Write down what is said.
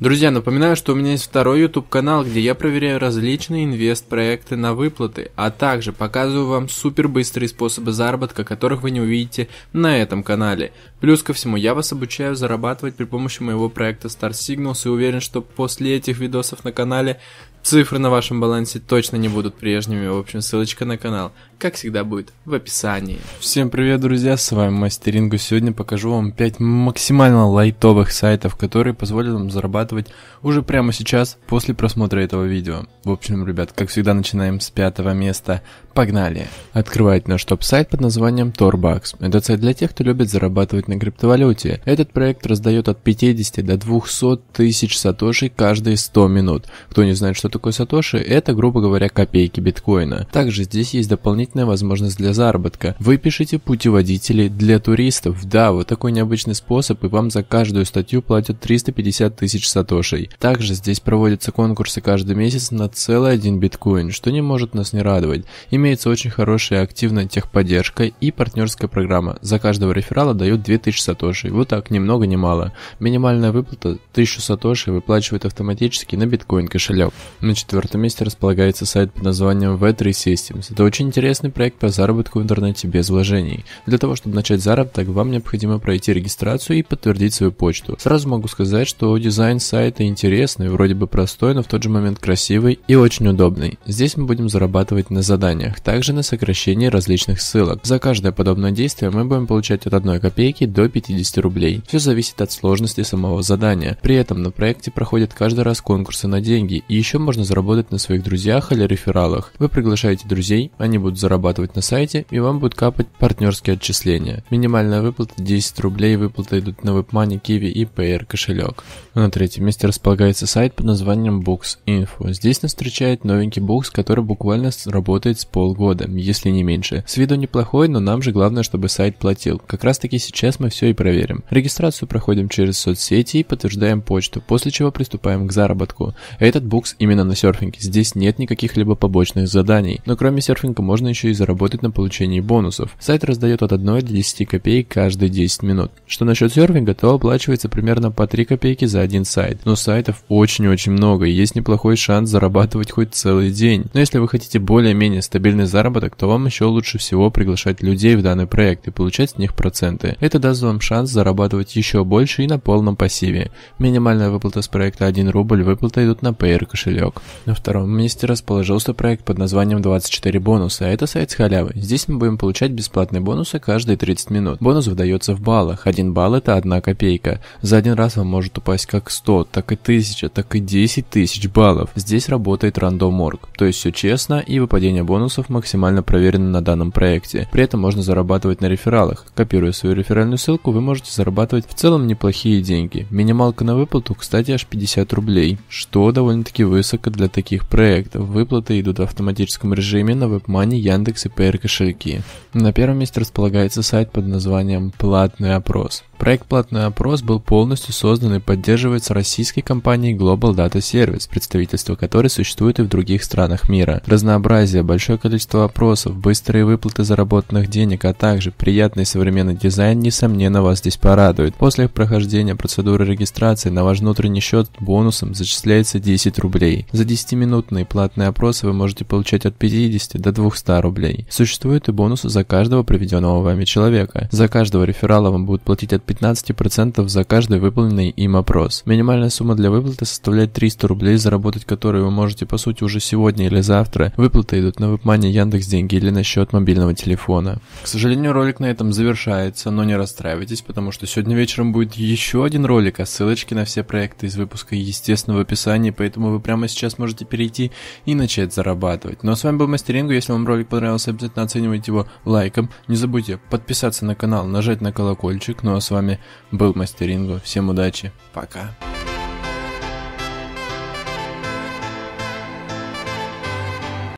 Друзья, напоминаю, что у меня есть второй YouTube канал, где я проверяю различные инвест-проекты на выплаты, а также показываю вам супер быстрые способы заработка, которых вы не увидите на этом канале. Плюс ко всему, я вас обучаю зарабатывать при помощи моего проекта Star Signals и уверен, что после этих видосов на канале цифры на вашем балансе точно не будут прежними. В общем, ссылочка на канал, как всегда, будет в описании. Всем привет, друзья, с вами Мастерингу. Сегодня покажу вам 5 максимально лайтовых сайтов, которые позволят вам зарабатывать уже прямо сейчас после просмотра этого видео. В общем, ребят, как всегда, начинаем с пятого места. Погнали! Открывает наш топ-сайт под названием Torbox. Это сайт для тех, кто любит зарабатывать на криптовалюте. Этот проект раздает от 50 до 200 тысяч сатоши каждые 100 минут. Кто не знает, что такое сатоши, это, грубо говоря, копейки биткоина. Также здесь есть дополнительная возможность для заработка. Вы пишите путеводители для туристов. Да, вот такой необычный способ, и вам за каждую статью платят 350 тысяч сатошей. Также здесь проводятся конкурсы каждый месяц на целый один биткоин, что не может нас не радовать. Имеется очень хорошая активная техподдержка и партнерская программа. За каждого реферала дают 2 2000 сатоши. Вот так, ни много ни мало. Минимальная выплата 1000 сатоши выплачивает автоматически на биткоин кошелек. На четвертом месте располагается сайт под названием V3 Systems. Это очень интересный проект по заработку в интернете без вложений. Для того, чтобы начать заработок, вам необходимо пройти регистрацию и подтвердить свою почту. Сразу могу сказать, что дизайн сайта интересный, вроде бы простой, но в тот же момент красивый и очень удобный. Здесь мы будем зарабатывать на заданиях, также на сокращении различных ссылок. За каждое подобное действие мы будем получать от 1 копейки до 50 рублей. Все зависит от сложности самого задания. При этом на проекте проходят каждый раз конкурсы на деньги, и еще можно заработать на своих друзьях или рефералах. Вы приглашаете друзей, они будут зарабатывать на сайте, и вам будут капать партнерские отчисления. Минимальная выплата 10 рублей, выплаты идут на WebMoney, Kiwi и Payer кошелек. На третьем месте располагается сайт под названием Books Info. Здесь нас встречает новенький букс, который буквально работает с полгода, если не меньше. С виду неплохой, но нам же главное, чтобы сайт платил. Как раз таки сейчас мы все и проверим. Регистрацию проходим через соцсети и подтверждаем почту, после чего приступаем к заработку. Этот букс именно на серфинге, здесь нет никаких либо побочных заданий, но кроме серфинга можно еще и заработать на получении бонусов. Сайт раздает от 1 до 10 копеек каждые 10 минут. Что насчет серфинга, то оплачивается примерно по 3 копейки за один сайт, но сайтов очень-очень много и есть неплохой шанс зарабатывать хоть целый день. Но если вы хотите более-менее стабильный заработок, то вам еще лучше всего приглашать людей в данный проект и получать с них проценты. Это даст вам шанс зарабатывать еще больше и на полном пассиве. Минимальная выплата с проекта 1 рубль, выплаты идут на Payer кошелек. На втором месте расположился проект под названием 24 бонуса, а это сайт с халявы. Здесь мы будем получать бесплатные бонусы каждые 30 минут. Бонус выдается в баллах, 1 балл это 1 копейка. За один раз вам может упасть как 100, так и 1000, так и 10 тысяч баллов. Здесь работает рандом.орг, то есть все честно и выпадение бонусов максимально проверено на данном проекте. При этом можно зарабатывать на рефералах, копируя свою реферальную данную ссылку вы можете зарабатывать в целом неплохие деньги. Минималка на выплату, кстати, аж 50 рублей, что довольно-таки высоко для таких проектов. Выплаты идут в автоматическом режиме на WebMoney, Яндекс и PR кошельки. На первом месте располагается сайт под названием «Платный опрос». Проект «Платный опрос» был полностью создан и поддерживается российской компанией Global Data Service, представительство которой существует и в других странах мира. Разнообразие, большое количество опросов, быстрые выплаты заработанных денег, а также приятный современный дизайн, несомненно, вас здесь порадует. После прохождения процедуры регистрации на ваш внутренний счет бонусом зачисляется 10 рублей. За 10-минутные платные опросы вы можете получать от 50 до 200 рублей. Существует и бонус за каждого приведенного вами человека. За каждого реферала вам будут платить от 50 15% за каждый выполненный им опрос. Минимальная сумма для выплаты составляет 300 рублей, заработать которые вы можете по сути уже сегодня или завтра. Выплаты идут на WebMoney, Яндекс деньги или на счет мобильного телефона. К сожалению, ролик на этом завершается, но не расстраивайтесь, потому что сегодня вечером будет еще один ролик, а ссылочки на все проекты из выпуска естественно в описании, поэтому вы прямо сейчас можете перейти и начать зарабатывать. Ну а с вами был Мастерингу, если вам ролик понравился, обязательно оценивайте его лайком. Не забудьте подписаться на канал, нажать на колокольчик. Ну а с вами вами был мастерингу. Всем удачи, пока.